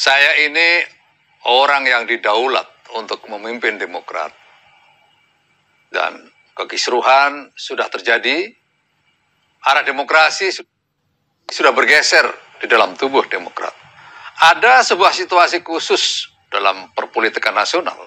Saya ini orang yang didaulat untuk memimpin Demokrat. Dan kekisruhan sudah terjadi, arah demokrasi sudah bergeser di dalam tubuh Demokrat. Ada sebuah situasi khusus dalam perpolitikan nasional,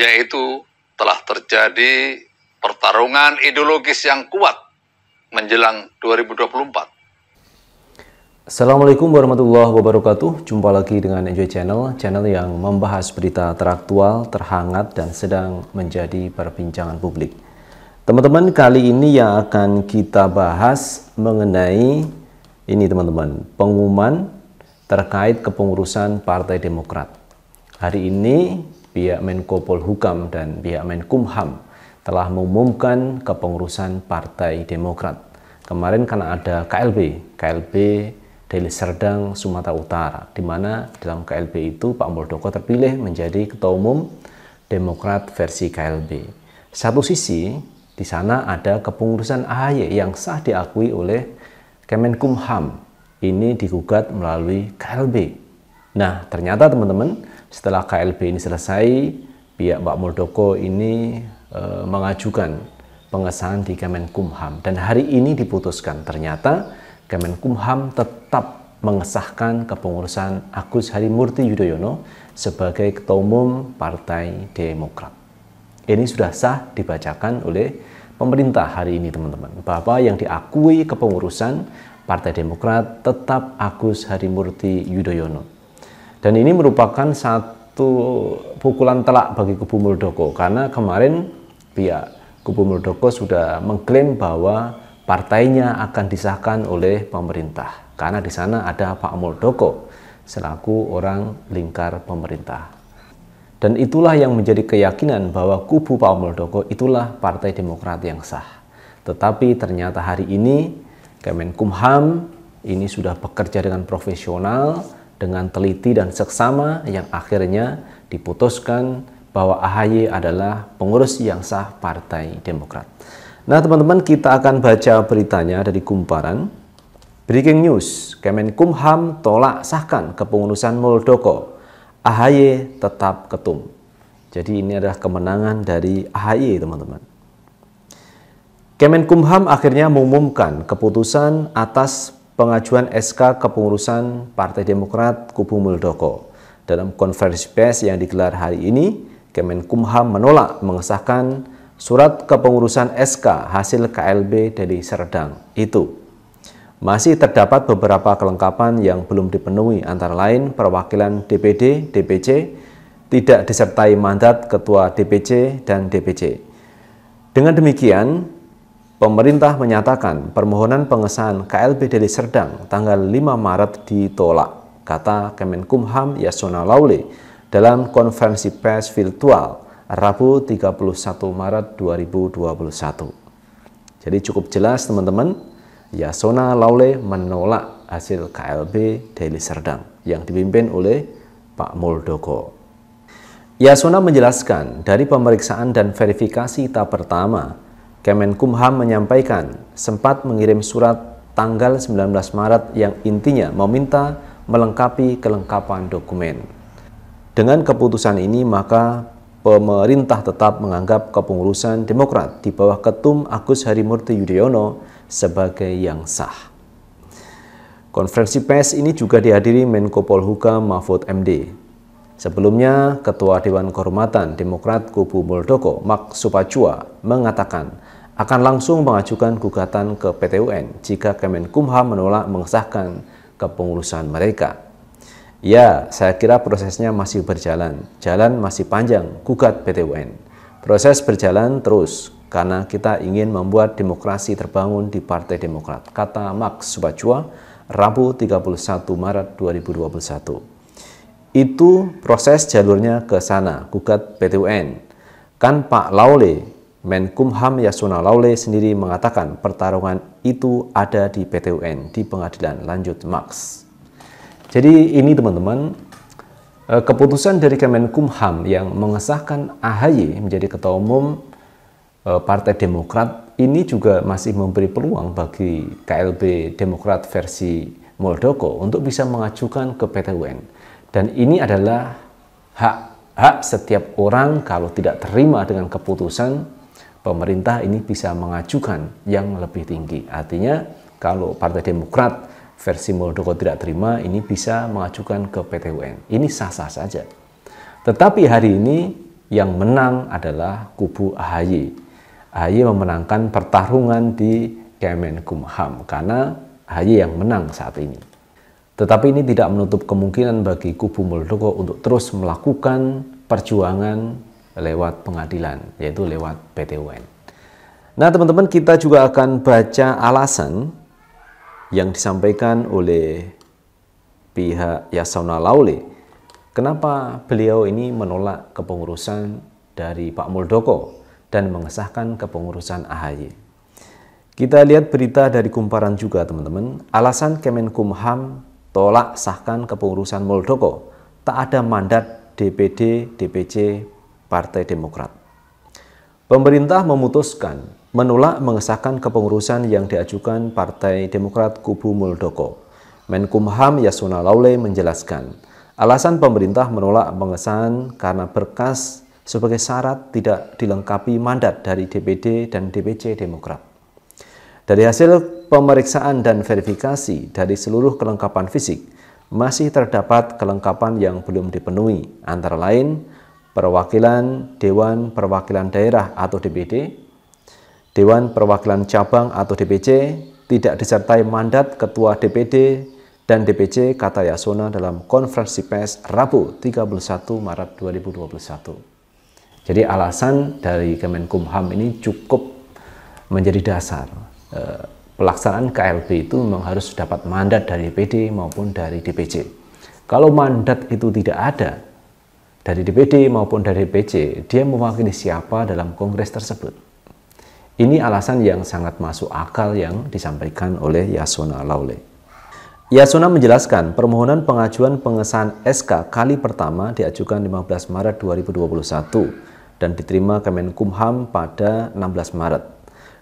yaitu telah terjadi pertarungan ideologis yang kuat menjelang 2024 Assalamualaikum warahmatullahi wabarakatuh. Jumpa lagi dengan Enjoy Channel, channel yang membahas berita teraktual, terhangat, dan sedang menjadi perbincangan publik. Teman-teman, kali ini yang akan kita bahas mengenai ini teman-teman, pengumuman terkait kepengurusan Partai Demokrat. Hari ini pihak Menko Polhukam dan pihak Menkumham telah mengumumkan kepengurusan Partai Demokrat. Kemarin karena ada KLB, KLB Deli Serdang, Sumatera Utara, di mana dalam KLB itu Pak Muldoko terpilih menjadi Ketua Umum Demokrat versi KLB. Satu sisi, di sana ada kepengurusan AHY yang sah diakui oleh Kemenkumham. Ini digugat melalui KLB. Nah, ternyata teman-teman, setelah KLB ini selesai, pihak Pak Muldoko ini e, mengajukan pengesahan di Kemenkumham. Dan hari ini diputuskan, ternyata Kemenkumham tetap mengesahkan kepengurusan Agus Harimurti Yudhoyono sebagai Ketua Umum Partai Demokrat. Ini sudah sah dibacakan oleh pemerintah hari ini teman-teman bahwa yang diakui kepengurusan Partai Demokrat tetap Agus Harimurti Yudhoyono dan ini merupakan satu pukulan telak bagi kubu Muldoko karena kemarin pihak kubu Muldoko sudah mengklaim bahwa partainya akan disahkan oleh pemerintah karena di sana ada Pak Muldoko selaku orang lingkar pemerintah. Dan itulah yang menjadi keyakinan bahwa kubu Pak Muldoko itulah Partai Demokrat yang sah. Tetapi ternyata hari ini Kemenkumham ini sudah bekerja dengan profesional, dengan teliti dan seksama yang akhirnya diputuskan bahwa AHY adalah pengurus yang sah Partai Demokrat. Nah, teman-teman, kita akan baca beritanya dari Kumparan. Breaking news, Kemenkumham tolak sahkan kepengurusan Muldoko. AHY tetap ketum. Jadi ini adalah kemenangan dari AHY, teman-teman. Kemenkumham akhirnya mengumumkan keputusan atas pengajuan SK kepengurusan Partai Demokrat Kubu Muldoko. Dalam konferensi pers yang digelar hari ini, Kemenkumham menolak mengesahkan Surat kepengurusan SK hasil KLB dari Serdang itu masih terdapat beberapa kelengkapan yang belum dipenuhi antara lain perwakilan DPD, DPC, tidak disertai mandat ketua DPC dan DPC. Dengan demikian, pemerintah menyatakan permohonan pengesahan KLB dari Serdang tanggal 5 Maret ditolak, kata Kemenkumham Yasona Lauli dalam konferensi pers virtual Rabu 31 Maret 2021. Jadi cukup jelas teman-teman, Yasona Laule menolak hasil KLB Deli Serdang yang dipimpin oleh Pak Muldoko. Yasona menjelaskan, dari pemeriksaan dan verifikasi tahap pertama, Kemenkumham menyampaikan sempat mengirim surat tanggal 19 Maret yang intinya meminta melengkapi kelengkapan dokumen. Dengan keputusan ini, maka pemerintah tetap menganggap kepengurusan Demokrat di bawah ketum Agus Harimurti Yudhoyono sebagai yang sah. Konferensi pers ini juga dihadiri Menko Polhukam Mahfud MD. Sebelumnya, Ketua Dewan Kehormatan Demokrat Kubu Muldoko, Mak Supacua, mengatakan akan langsung mengajukan gugatan ke PTUN jika Kemenkumham menolak mengesahkan kepengurusan mereka. Ya, saya kira prosesnya masih berjalan. Jalan masih panjang, gugat PT UN. Proses berjalan terus, karena kita ingin membuat demokrasi terbangun di Partai Demokrat. Kata Max Subacua, Rabu 31 Maret 2021. Itu proses jalurnya ke sana, gugat PT UN. Kan Pak Laule, Menkumham Yasona Laule sendiri mengatakan pertarungan itu ada di PT UN, di pengadilan. Lanjut Max. Jadi ini teman-teman, eh, keputusan dari Kemenkumham yang mengesahkan AHY menjadi ketua umum eh, Partai Demokrat ini juga masih memberi peluang bagi KLB Demokrat versi Muldoko untuk bisa mengajukan ke PTUN Dan ini adalah hak hak setiap orang kalau tidak terima dengan keputusan pemerintah ini bisa mengajukan yang lebih tinggi. Artinya kalau Partai Demokrat versi Muldoko tidak terima ini bisa mengajukan ke PT UN. Ini sah-sah saja. Tetapi hari ini yang menang adalah kubu AHY. AHY memenangkan pertarungan di Kemenkumham karena AHY yang menang saat ini. Tetapi ini tidak menutup kemungkinan bagi kubu Muldoko untuk terus melakukan perjuangan lewat pengadilan, yaitu lewat PT UN. Nah, teman-teman, kita juga akan baca alasan yang disampaikan oleh pihak Yasona Laule. Kenapa beliau ini menolak kepengurusan dari Pak Muldoko dan mengesahkan kepengurusan AHY? Kita lihat berita dari Kumparan juga teman-teman. Alasan Kemenkumham tolak sahkan kepengurusan Muldoko. Tak ada mandat DPD, DPC Partai Demokrat. Pemerintah memutuskan menolak mengesahkan kepengurusan yang diajukan Partai Demokrat Kubu Muldoko. Menkumham Yasona Laule menjelaskan, alasan pemerintah menolak pengesahan karena berkas sebagai syarat tidak dilengkapi mandat dari DPD dan DPC Demokrat. Dari hasil pemeriksaan dan verifikasi dari seluruh kelengkapan fisik, masih terdapat kelengkapan yang belum dipenuhi, antara lain perwakilan Dewan Perwakilan Daerah atau DPD, Dewan Perwakilan Cabang atau DPC, tidak disertai mandat Ketua DPD dan DPC kata Yasona dalam konferensi pers Rabu 31 Maret 2021. Jadi alasan dari Kemenkumham ini cukup menjadi dasar. Eh, pelaksanaan KLB itu memang harus dapat mandat dari DPD maupun dari DPC. Kalau mandat itu tidak ada, dari DPD maupun dari PC, dia mewakili siapa dalam kongres tersebut. Ini alasan yang sangat masuk akal yang disampaikan oleh Yasona Laule. Yasona menjelaskan permohonan pengajuan pengesahan SK kali pertama diajukan 15 Maret 2021 dan diterima Kemenkumham pada 16 Maret.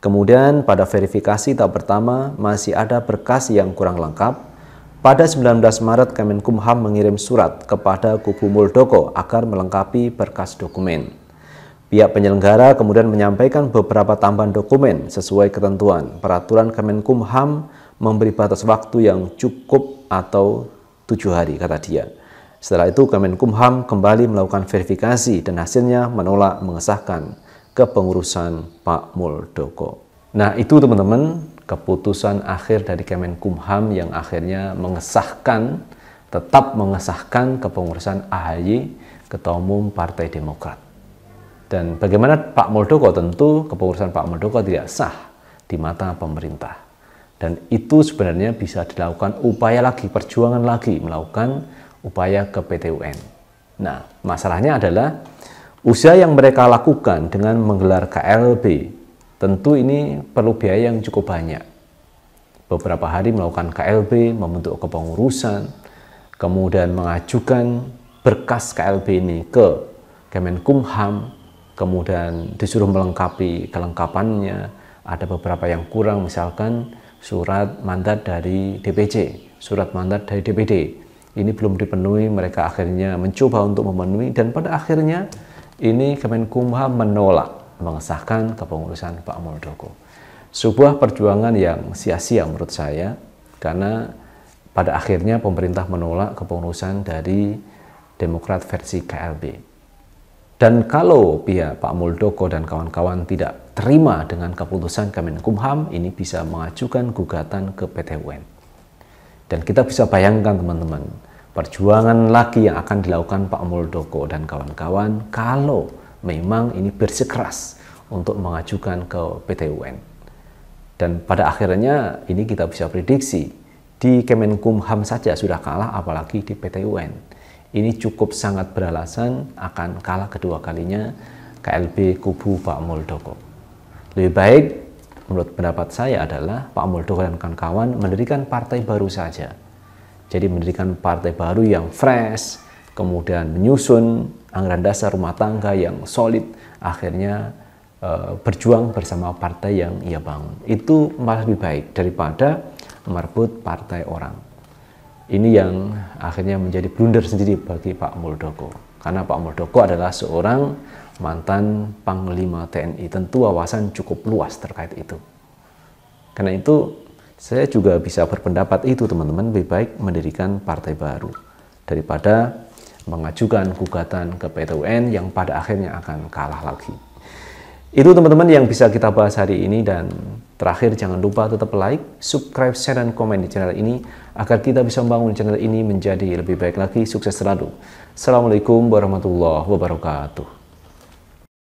Kemudian pada verifikasi tahap pertama masih ada berkas yang kurang lengkap pada 19 Maret, Kemenkumham mengirim surat kepada kubu Muldoko agar melengkapi berkas dokumen. Pihak penyelenggara kemudian menyampaikan beberapa tambahan dokumen sesuai ketentuan peraturan Kemenkumham memberi batas waktu yang cukup atau tujuh hari, kata dia. Setelah itu, Kemenkumham kembali melakukan verifikasi dan hasilnya menolak mengesahkan kepengurusan Pak Muldoko. Nah, itu teman-teman keputusan akhir dari Kemenkumham yang akhirnya mengesahkan tetap mengesahkan kepengurusan AHY Ketua Umum Partai Demokrat. Dan bagaimana Pak Muldoko tentu kepengurusan Pak Muldoko tidak sah di mata pemerintah. Dan itu sebenarnya bisa dilakukan upaya lagi, perjuangan lagi melakukan upaya ke PTUN. Nah, masalahnya adalah usia yang mereka lakukan dengan menggelar KLB Tentu ini perlu biaya yang cukup banyak. Beberapa hari melakukan KLB, membentuk kepengurusan, kemudian mengajukan berkas KLB ini ke Kemenkumham, kemudian disuruh melengkapi kelengkapannya, ada beberapa yang kurang misalkan surat mandat dari DPC, surat mandat dari DPD. Ini belum dipenuhi, mereka akhirnya mencoba untuk memenuhi dan pada akhirnya ini Kemenkumham menolak mengesahkan kepengurusan Pak Muldoko. Sebuah perjuangan yang sia-sia menurut saya karena pada akhirnya pemerintah menolak kepengurusan dari Demokrat versi KLB. Dan kalau pihak Pak Muldoko dan kawan-kawan tidak terima dengan keputusan Kemenkumham, ini bisa mengajukan gugatan ke PT UN. Dan kita bisa bayangkan teman-teman, perjuangan lagi yang akan dilakukan Pak Muldoko dan kawan-kawan kalau memang ini bersekeras untuk mengajukan ke PT UN. Dan pada akhirnya ini kita bisa prediksi di Kemenkumham saja sudah kalah apalagi di PT UN. Ini cukup sangat beralasan akan kalah kedua kalinya KLB kubu Pak Muldoko. Lebih baik menurut pendapat saya adalah Pak Muldoko dan kawan-kawan mendirikan partai baru saja. Jadi mendirikan partai baru yang fresh, kemudian menyusun anggaran dasar rumah tangga yang solid, akhirnya eh, berjuang bersama partai yang ia bangun. Itu malah lebih baik daripada merebut partai orang. Ini yang akhirnya menjadi blunder sendiri bagi Pak Muldoko. Karena Pak Muldoko adalah seorang mantan Panglima TNI. Tentu wawasan cukup luas terkait itu. Karena itu saya juga bisa berpendapat itu teman-teman lebih baik mendirikan partai baru daripada mengajukan gugatan ke PTUN yang pada akhirnya akan kalah lagi. Itu teman-teman yang bisa kita bahas hari ini dan terakhir jangan lupa tetap like, subscribe, share, dan komen di channel ini agar kita bisa membangun channel ini menjadi lebih baik lagi. Sukses selalu. Assalamualaikum warahmatullahi wabarakatuh.